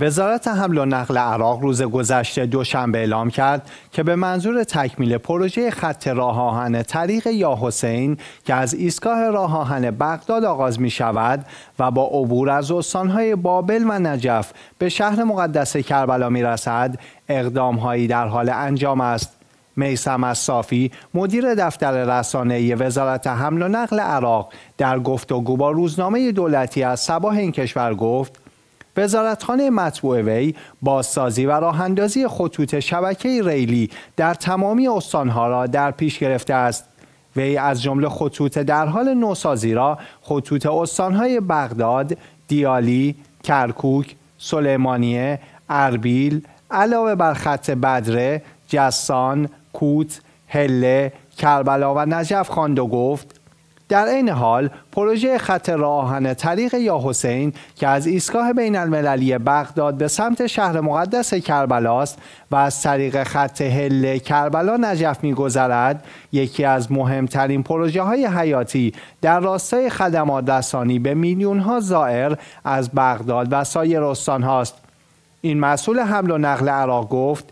وزارت حمل و نقل عراق روز گذشته دوشنبه اعلام کرد که به منظور تکمیل پروژه خط راه آهن طریق یا حسین که از ایستگاه راه آهن بغداد آغاز می شود و با عبور از استانهای بابل و نجف به شهر مقدس کربلا می رسد اقدامهایی در حال انجام است. میسم صافی مدیر دفتر رسانه وزارت حمل و نقل عراق در گفتگو با روزنامه دولتی از سباه این کشور گفت وزارتخانه مطبوع وی بازسازی و راهاندازی خطوط شبکه ریلی در تمامی استانها را در پیش گرفته است وی از جمله خطوط در حال نوسازی را خطوط استانهای بغداد، دیالی، کرکوک، سلیمانیه، اربیل، علاوه بر خط بدره، جسان، کوت، هله، کربلا و نجف خواند و گفت در عین حال پروژه خط راهن طریق یا حسین که از ایستگاه بین المللی بغداد به سمت شهر مقدس کربلاست و از طریق خط هل کربلا نجف گذرد یکی از مهمترین پروژه های حیاتی در راستای خدمات رسانی به میلیون ها زائر از بغداد و سایر استان هاست این مسئول حمل و نقل عراق گفت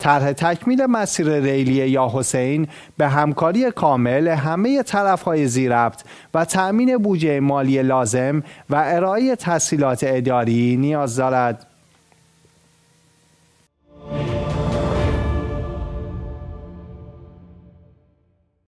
طرح تکمیل مسیر ریلی یا حسین به همکاری کامل همه طرفهای زیربت و تأمین بودجه مالی لازم و ارائه تحصیلات اداری نیاز دارد.